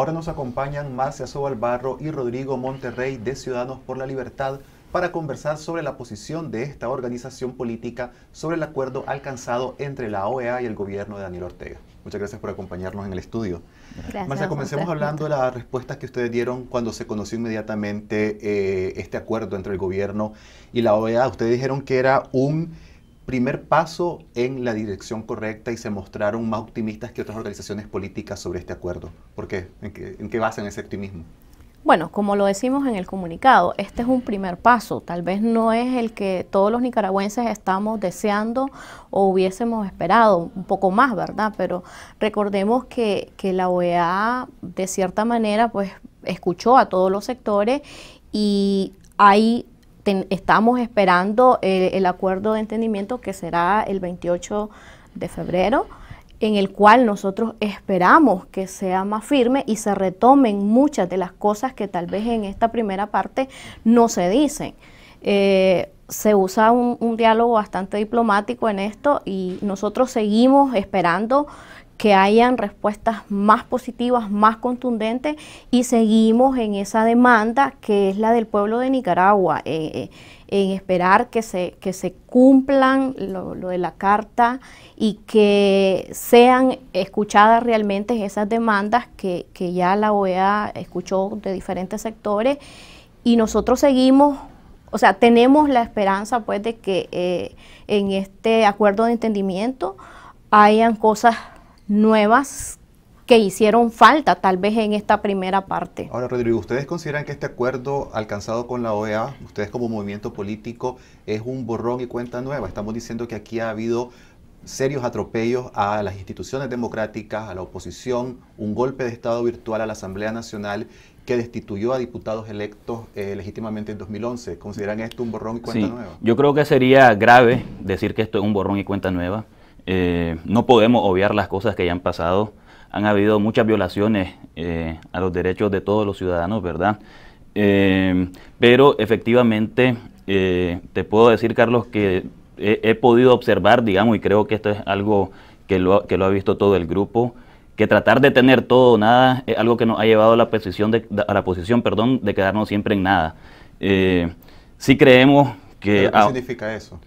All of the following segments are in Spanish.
Ahora nos acompañan Marcia Sobalbarro y Rodrigo Monterrey de Ciudadanos por la Libertad para conversar sobre la posición de esta organización política sobre el acuerdo alcanzado entre la OEA y el gobierno de Daniel Ortega. Muchas gracias por acompañarnos en el estudio. Gracias, Marcia, comencemos hablando de las respuestas que ustedes dieron cuando se conoció inmediatamente eh, este acuerdo entre el gobierno y la OEA. Ustedes dijeron que era un primer paso en la dirección correcta y se mostraron más optimistas que otras organizaciones políticas sobre este acuerdo? ¿Por qué? ¿En qué, en basan ese optimismo? Bueno, como lo decimos en el comunicado, este es un primer paso, tal vez no es el que todos los nicaragüenses estamos deseando o hubiésemos esperado un poco más, ¿verdad? Pero recordemos que, que la OEA de cierta manera pues escuchó a todos los sectores y hay estamos esperando eh, el acuerdo de entendimiento que será el 28 de febrero en el cual nosotros esperamos que sea más firme y se retomen muchas de las cosas que tal vez en esta primera parte no se dicen. Eh, se usa un, un, diálogo bastante diplomático en esto y nosotros seguimos esperando que hayan respuestas más positivas, más contundentes y seguimos en esa demanda que es la del pueblo de Nicaragua, eh, eh, en esperar que se, que se cumplan lo, de la carta y que sean escuchadas realmente esas demandas que, ya la OEA escuchó de diferentes sectores y nosotros seguimos o sea, tenemos la esperanza pues de que eh, en este acuerdo de entendimiento hayan cosas nuevas que hicieron falta tal vez en esta primera parte. Ahora, Rodrigo, ¿ustedes consideran que este acuerdo alcanzado con la OEA, ustedes como movimiento político, es un borrón y cuenta nueva? Estamos diciendo que aquí ha habido serios atropellos a las instituciones democráticas, a la oposición, un golpe de Estado virtual a la Asamblea Nacional que destituyó a diputados electos eh, legítimamente en 2011. ¿Consideran esto un borrón y cuenta nueva? Yo creo que sería grave decir que esto es un borrón y cuenta nueva. Eh, no podemos obviar las cosas que ya han pasado. Han habido muchas violaciones eh, a los derechos de todos los ciudadanos, ¿verdad? Eh, pero efectivamente, te puedo decir, Carlos, que he, podido observar, digamos, y creo que esto es algo que lo, que lo ha visto todo el grupo, que tratar de tener todo o nada es algo que nos ha llevado a la posición de, la posición perdón, de quedarnos siempre en nada. sí creemos que... ¿Qué significa eso?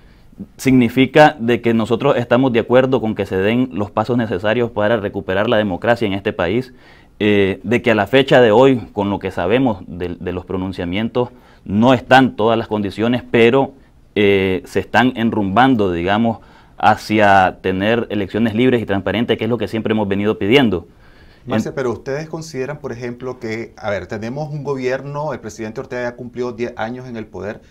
significa de que nosotros estamos de acuerdo con que se den los pasos necesarios para recuperar la democracia en este país, eh, de que a la fecha de hoy, con lo que sabemos de, los pronunciamientos, no están todas las condiciones, pero eh, se están enrumbando, digamos, hacia tener elecciones libres y transparentes, que es lo que siempre hemos venido pidiendo. Marce, pero ustedes consideran, por ejemplo, que, a ver, tenemos un gobierno, el presidente Ortega ya cumplió 10 años en el poder,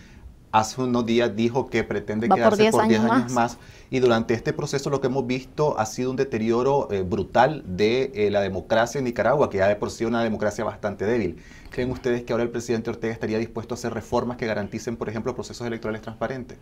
hace unos días dijo que pretende quedarse por 10 años, más. Y durante este proceso lo que hemos visto ha sido un deterioro eh, brutal de eh, la democracia en Nicaragua, que ya de por sí es una democracia bastante débil. ¿Creen ustedes que ahora el presidente Ortega estaría dispuesto a hacer reformas que garanticen, por ejemplo, procesos electorales transparentes?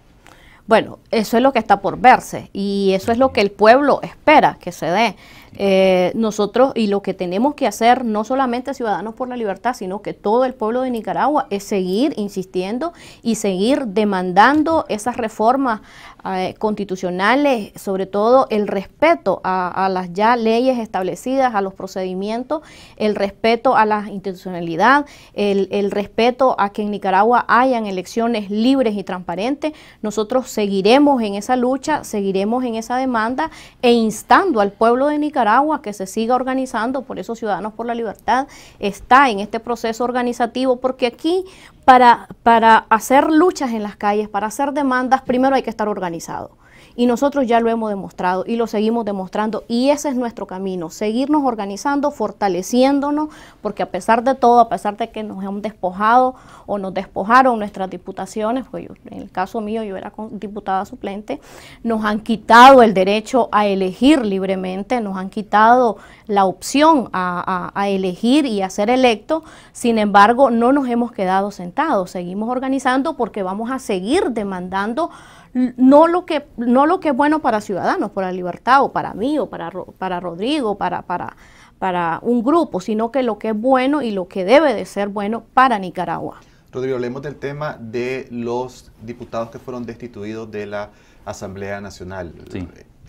Bueno, eso es lo que está por verse y eso es lo que el pueblo espera que se dé. Eh, nosotros y lo que tenemos que hacer, no solamente Ciudadanos por la Libertad, sino que todo el pueblo de Nicaragua, es seguir insistiendo y seguir demandando esas reformas eh, constitucionales, sobre todo el respeto a, las ya leyes establecidas, a los procedimientos, el respeto a la institucionalidad, el respeto a que en Nicaragua hayan elecciones libres y transparentes. Nosotros seguiremos en esa lucha, seguiremos en esa demanda e instando al pueblo de Nicaragua que se siga organizando, por eso Ciudadanos por la Libertad está en este proceso organizativo, porque aquí para, para hacer luchas en las calles, para hacer demandas, primero hay que estar organizado. Y nosotros ya lo hemos demostrado y lo seguimos demostrando y ese es nuestro camino, seguirnos organizando, fortaleciéndonos, porque a pesar de todo, a pesar de que nos han despojado o nos despojaron nuestras diputaciones, pues en el caso mío yo era diputada suplente, nos han quitado el derecho a elegir libremente, nos han quitado la opción a, elegir y a ser electo, sin embargo no nos hemos quedado sentados, seguimos organizando porque vamos a seguir demandando no lo que, no lo que es bueno para ciudadanos, para libertad o para mí o para, para Rodrigo, para, para, para un grupo, sino que lo que es bueno y lo que debe de ser bueno para Nicaragua. Rodrigo, hablemos del tema de los diputados que fueron destituidos de la Asamblea Nacional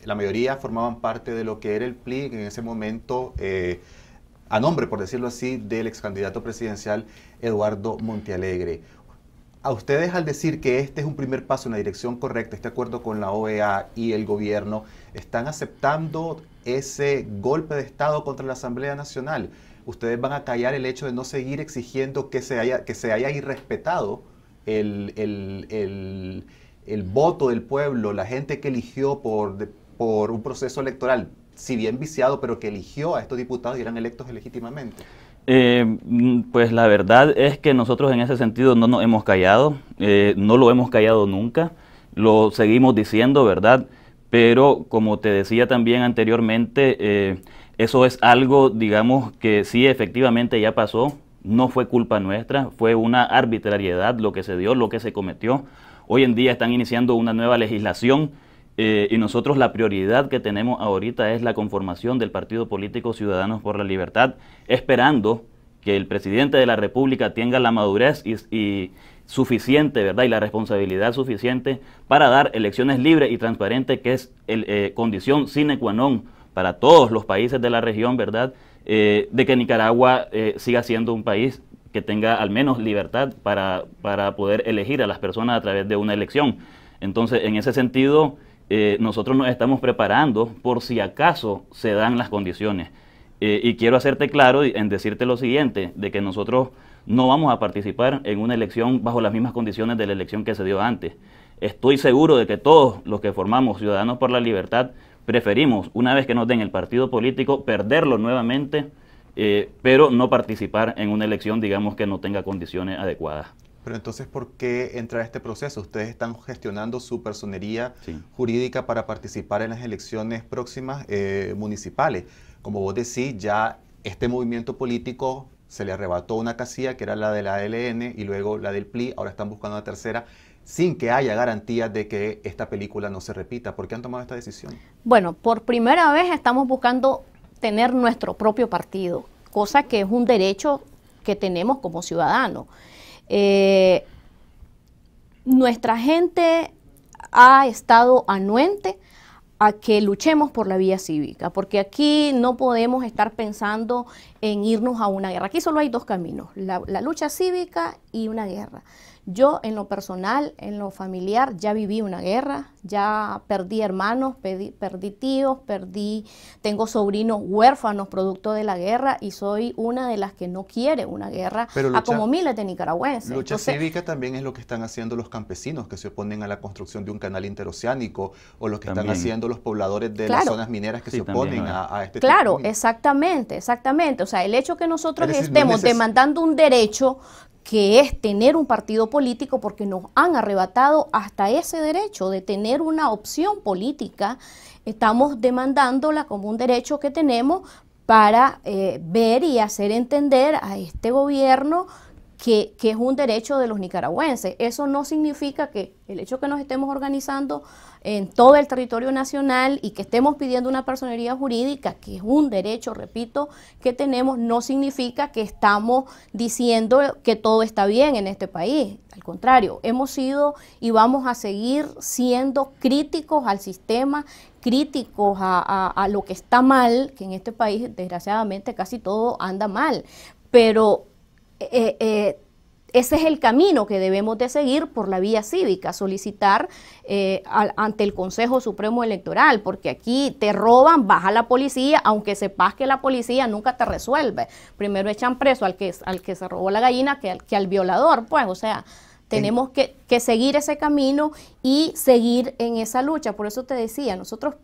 la mayoría formaban parte de lo que era el PLI en ese momento, eh, a nombre, por decirlo así, del ex candidato presidencial Eduardo Montealegre. A ustedes al decir que este es un primer paso en la dirección correcta, este acuerdo con la OEA y el gobierno, están aceptando ese golpe de Estado contra la Asamblea Nacional. Ustedes van a callar el hecho de no seguir exigiendo que se haya, que se haya irrespetado el, el voto del pueblo, la gente que eligió por, por un proceso electoral, si bien viciado, pero que eligió a estos diputados y eran electos legítimamente? Eh, pues la verdad es que nosotros en ese sentido no nos hemos callado, eh, no lo hemos callado nunca, lo seguimos diciendo, ¿verdad? Pero como te decía también anteriormente, eh, eso es algo, digamos, que sí efectivamente ya pasó, no fue culpa nuestra, fue una arbitrariedad lo que se dio, lo que se cometió. Hoy en día están iniciando una nueva legislación eh, y nosotros la prioridad que tenemos ahorita es la conformación del Partido Político Ciudadanos por la Libertad, esperando que el presidente de la República tenga la madurez y, suficiente, ¿verdad? Y la responsabilidad suficiente para dar elecciones libres y transparentes, que es el, eh, condición sine qua non para todos los países de la región, ¿verdad? Eh, de que Nicaragua siga siendo un país que tenga al menos libertad para poder elegir a las personas a través de una elección. Entonces, en ese sentido, eh, nosotros nos estamos preparando por si acaso se dan las condiciones. Eh, y quiero hacerte claro en decirte lo siguiente, de que nosotros no vamos a participar en una elección bajo las mismas condiciones de la elección que se dio antes. Estoy seguro de que todos los que formamos Ciudadanos por la Libertad preferimos, una vez que nos den el partido político, perderlo nuevamente, eh, pero no participar en una elección, digamos, que no tenga condiciones adecuadas. Pero entonces, ¿por qué entra este proceso? Ustedes están gestionando su personería jurídica para participar en las elecciones próximas eh, municipales. Como vos decís, ya este movimiento político se le arrebató una casilla que era la de la ALN y luego la del PLI, ahora están buscando una tercera sin que haya garantías de que esta película no se repita. ¿Por qué han tomado esta decisión? Bueno, por primera vez estamos buscando tener nuestro propio partido, cosa que es un derecho que tenemos como ciudadanos. Eh, nuestra gente ha estado anuente a que luchemos por la vía cívica, porque aquí no podemos estar pensando en irnos a una guerra. Aquí solo hay dos caminos, la lucha cívica y una guerra. Yo en lo personal, en lo familiar, ya viví una guerra, ya perdí hermanos, perdí, tíos, perdí, tengo sobrinos huérfanos producto de la guerra y soy una de las que no quiere una guerra, a como miles de nicaragüenses. Lucha cívica también es lo que están haciendo los campesinos que se oponen a la construcción de un canal interoceánico o lo que están haciendo los pobladores de las zonas mineras que se oponen a, este Claro, exactamente, exactamente. O sea, el hecho que nosotros estemos demandando un derecho que es tener un partido político porque nos han arrebatado hasta ese derecho de tener una opción política. Estamos demandándola como un derecho que tenemos para eh, ver y hacer entender a este gobierno que, es un derecho de los nicaragüenses. Eso no significa que el hecho que nos estemos organizando en todo el territorio nacional y que estemos pidiendo una personería jurídica, que es un derecho, repito, que tenemos, no significa que estamos diciendo que todo está bien en este país. Al contrario, hemos sido y vamos a seguir siendo críticos al sistema, críticos a, a lo que está mal, que en este país desgraciadamente casi todo anda mal. Pero eh, eh, ese es el camino que debemos de seguir por la vía cívica, solicitar eh, ante el Consejo Supremo Electoral, porque aquí te roban, baja la policía, aunque sepas que la policía nunca te resuelve. Primero echan preso al que, al que se robó la gallina que, que al violador, pues, o sea, tenemos que seguir ese camino y seguir en esa lucha. Por eso te decía, nosotros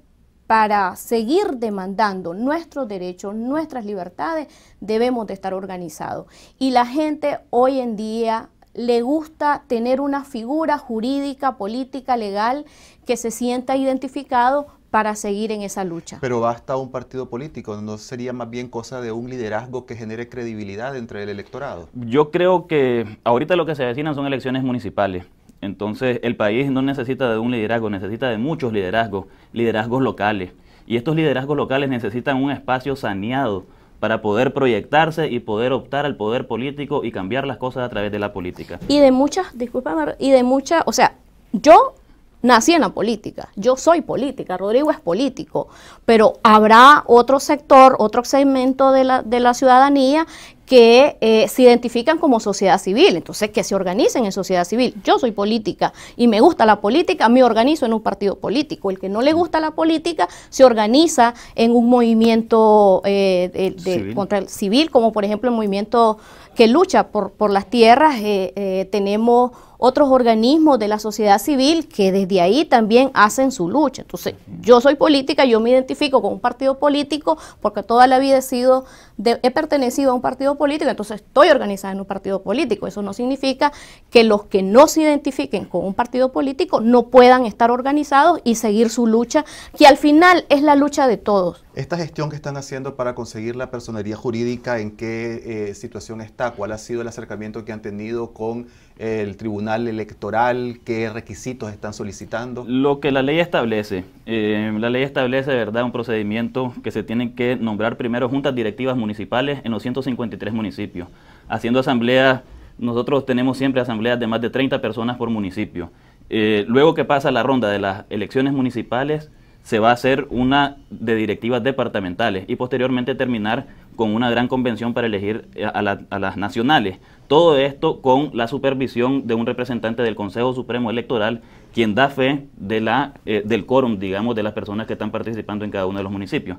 para seguir demandando nuestros derechos, nuestras libertades, debemos de estar organizados. Y la gente hoy en día le gusta tener una figura jurídica, política, legal que se sienta identificado para seguir en esa lucha. Pero basta un partido político, ¿no sería más bien cosa de un liderazgo que genere credibilidad entre el electorado? Yo creo que ahorita lo que se avecinan son elecciones municipales. Entonces el país no necesita de un liderazgo, necesita de muchos liderazgos, liderazgos locales. Y estos liderazgos locales necesitan un espacio saneado para poder proyectarse y poder optar al poder político y cambiar las cosas a través de la política. Y de muchas, disculpa, y de muchas, o sea, yo nací en la política, yo soy política, Rodrigo es político, pero habrá otro sector, otro segmento de la, de la ciudadanía que eh, se identifican como sociedad civil, entonces que se organicen en sociedad civil. Yo soy política y me gusta la política, me organizo en un partido político. El que no le gusta la política se organiza en un movimiento eh, de, contra el civil, como por ejemplo el movimiento que lucha por, las tierras. Eh, eh tenemos otros organismos de la sociedad civil que desde ahí también hacen su lucha. Entonces, yo soy política, yo me identifico con un partido político porque toda la vida he sido, he pertenecido a un partido político, entonces estoy organizada en un partido político. Eso no significa que los que no se identifiquen con un partido político no puedan estar organizados y seguir su lucha, que al final es la lucha de todos. Esta gestión que están haciendo para conseguir la personería jurídica, ¿en qué eh, situación está? ¿Cuál ha sido el acercamiento que han tenido con el Tribunal Electoral? ¿Qué requisitos están solicitando? Lo que la ley establece. Eh, la ley establece, ¿verdad?, un procedimiento que se tienen que nombrar primero juntas directivas municipales en los 153 municipios. Haciendo asambleas, nosotros tenemos siempre asambleas de más de 30 personas por municipio. Eh, luego que pasa la ronda de las elecciones municipales, se va a hacer una de directivas departamentales y posteriormente terminar con una gran convención para elegir eh, a, a las nacionales. Todo esto con la supervisión de un representante del Consejo Supremo Electoral, quien da fe eh, del quórum, digamos, de las personas que están participando en cada uno de los municipios.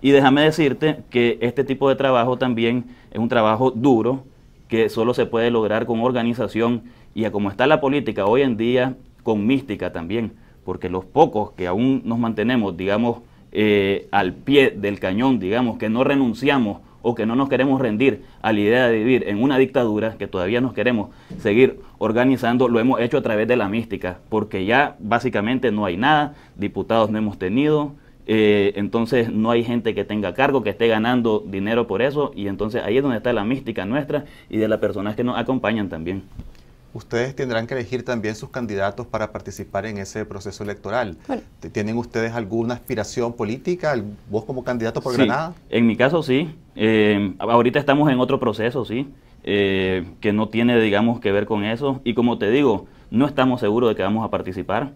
Y déjame decirte que este tipo de trabajo también es un trabajo duro, que solo se puede lograr con organización y a como está la política hoy en día, con mística también, porque los pocos que aún nos mantenemos, digamos, eh, al pie del cañón, digamos, que no renunciamos o que no nos queremos rendir a la idea de vivir en una dictadura, que todavía nos queremos seguir organizando, lo hemos hecho a través de la mística, porque ya básicamente no hay nada, diputados no hemos tenido, eh, entonces no hay gente que tenga cargo, que esté ganando dinero por eso, y entonces ahí es donde está la mística nuestra y de las personas que nos acompañan también ustedes tendrán que elegir también sus candidatos para participar en ese proceso electoral. ¿Tienen ustedes alguna aspiración política? ¿Vos como candidato por sí, Granada? En mi caso sí. Eh, ahorita estamos en otro proceso, sí, eh, que no tiene, digamos, que ver con eso. Y como te digo, no estamos seguros de que vamos a participar.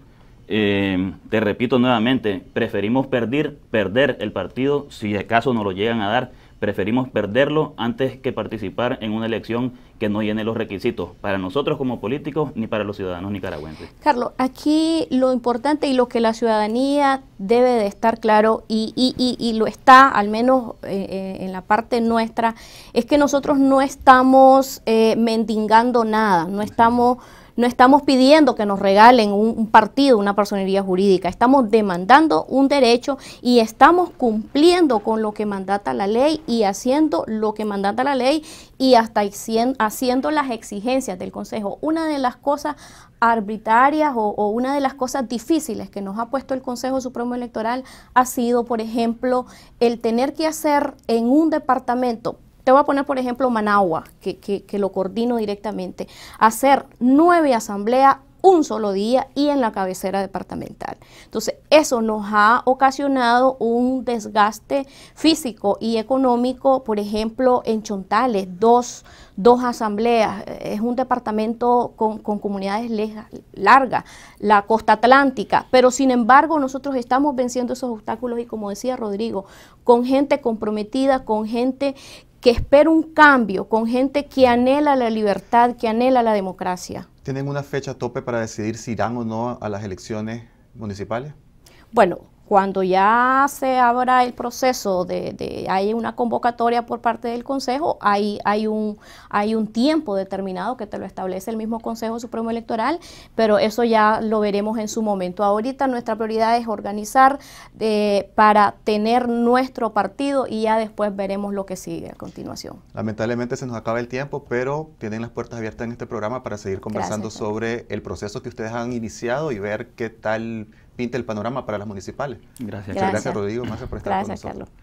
Eh, te repito nuevamente, preferimos perder, perder el partido si acaso nos lo llegan a dar Preferimos perderlo antes que participar en una elección que no llene los requisitos para nosotros como políticos ni para los ciudadanos nicaragüenses. Carlos, aquí lo importante y lo que la ciudadanía debe de estar claro y, y, y, lo está, al menos eh, eh, en la parte nuestra, es que nosotros no estamos eh, mendigando nada, no estamos... No estamos pidiendo que nos regalen un, partido, una personería jurídica, estamos demandando un derecho y estamos cumpliendo con lo que mandata la ley y haciendo lo que mandata la ley y hasta haciendo las exigencias del Consejo. Una de las cosas arbitrarias o, una de las cosas difíciles que nos ha puesto el Consejo Supremo Electoral ha sido, por ejemplo, el tener que hacer en un departamento te voy a poner, por ejemplo, Managua, que, lo coordino directamente. Hacer nueve asambleas un solo día y en la cabecera departamental. Entonces, eso nos ha ocasionado un desgaste físico y económico, por ejemplo, en Chontales, dos, asambleas, es un departamento con, comunidades largas, la costa atlántica, pero sin embargo nosotros estamos venciendo esos obstáculos y como decía Rodrigo, con gente comprometida, con gente que espera un cambio, con gente que anhela la libertad, que anhela la democracia. ¿Tienen una fecha tope para decidir si irán o no a las elecciones municipales? Bueno, cuando ya se abra el proceso de, hay una convocatoria por parte del Consejo, hay, hay, un, hay un tiempo determinado que te lo establece el mismo Consejo Supremo Electoral, pero eso ya lo veremos en su momento. Ahorita nuestra prioridad es organizar eh, para tener nuestro partido y ya después veremos lo que sigue a continuación. Lamentablemente se nos acaba el tiempo, pero tienen las puertas abiertas en este programa para seguir conversando sobre el proceso que ustedes han iniciado y ver qué tal Pinte el panorama para las municipales. Gracias. Muchas gracias, Rodrigo. Gracias por estar gracias, Carlos.